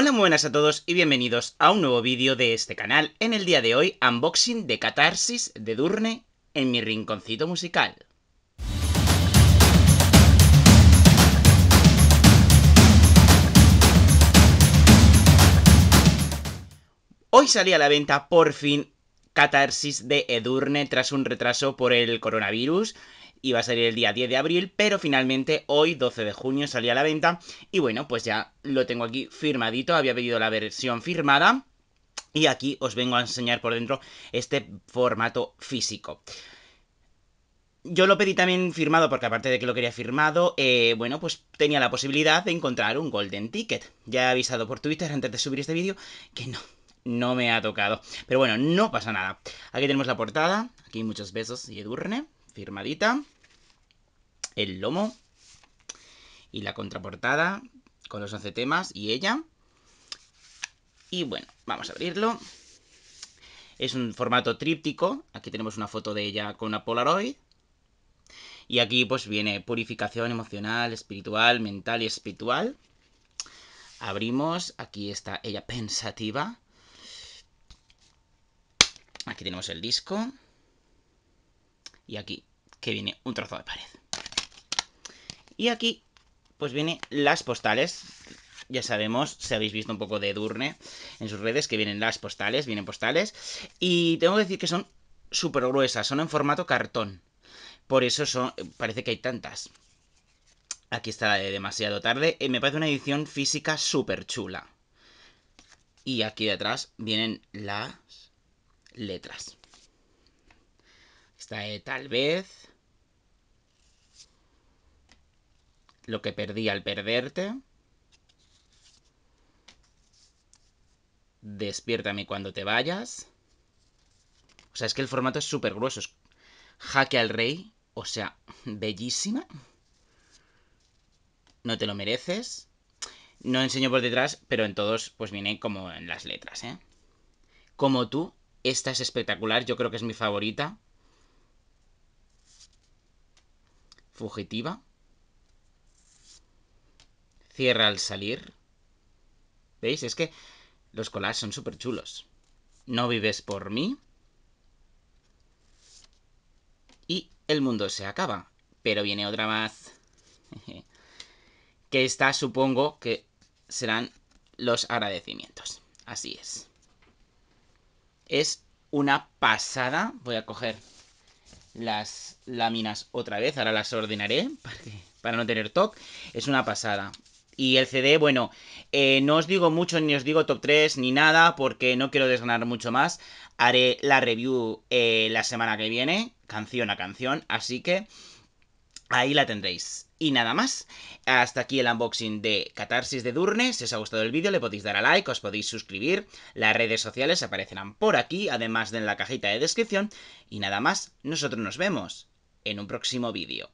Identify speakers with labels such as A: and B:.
A: Hola muy buenas a todos y bienvenidos a un nuevo vídeo de este canal. En el día de hoy, unboxing de Catarsis de Durne en mi rinconcito musical. Hoy salía a la venta por fin Catarsis de Edurne tras un retraso por el coronavirus iba a salir el día 10 de abril, pero finalmente hoy, 12 de junio, salía a la venta. Y bueno, pues ya lo tengo aquí firmadito, había pedido la versión firmada. Y aquí os vengo a enseñar por dentro este formato físico. Yo lo pedí también firmado porque aparte de que lo quería firmado, eh, bueno, pues tenía la posibilidad de encontrar un golden ticket. Ya he avisado por Twitter antes de subir este vídeo que no, no me ha tocado. Pero bueno, no pasa nada. Aquí tenemos la portada, aquí muchos besos y edurne firmadita, el lomo y la contraportada con los 11 temas y ella. Y bueno, vamos a abrirlo. Es un formato tríptico. Aquí tenemos una foto de ella con una Polaroid. Y aquí pues viene purificación emocional, espiritual, mental y espiritual. Abrimos. Aquí está ella pensativa. Aquí tenemos el disco y aquí que viene un trozo de pared. Y aquí pues vienen las postales. Ya sabemos, si habéis visto un poco de Durne en sus redes, que vienen las postales, vienen postales. Y tengo que decir que son súper gruesas, son en formato cartón. Por eso parece que hay tantas. Aquí está la de demasiado tarde. Eh, me parece una edición física súper chula. Y aquí detrás vienen las letras. Eh, tal vez. Lo que perdí al perderte. Despiértame cuando te vayas. O sea, es que el formato es súper grueso. jaque al rey. O sea, bellísima. No te lo mereces. No enseño por detrás, pero en todos pues viene como en las letras, ¿eh? Como tú, esta es espectacular, yo creo que es mi favorita. fugitiva, cierra al salir. ¿Veis? Es que los collages son súper chulos. No vives por mí. Y el mundo se acaba. Pero viene otra más. que está, supongo, que serán los agradecimientos. Así es. Es una pasada. Voy a coger las láminas otra vez. Ahora las ordenaré para, no tener toque. Es una pasada. Y el CD, bueno, eh, no os digo mucho, ni os digo top 3, ni nada, porque no quiero desganar mucho más. Haré la review eh, la semana que viene, canción a canción, así que ahí la tendréis. Y nada más, hasta aquí el unboxing de Catarsis de Durne. Si os ha gustado el vídeo le podéis dar a like, os podéis suscribir. Las redes sociales aparecerán por aquí, además de en la cajita de descripción. Y nada más, nosotros nos vemos en un próximo vídeo.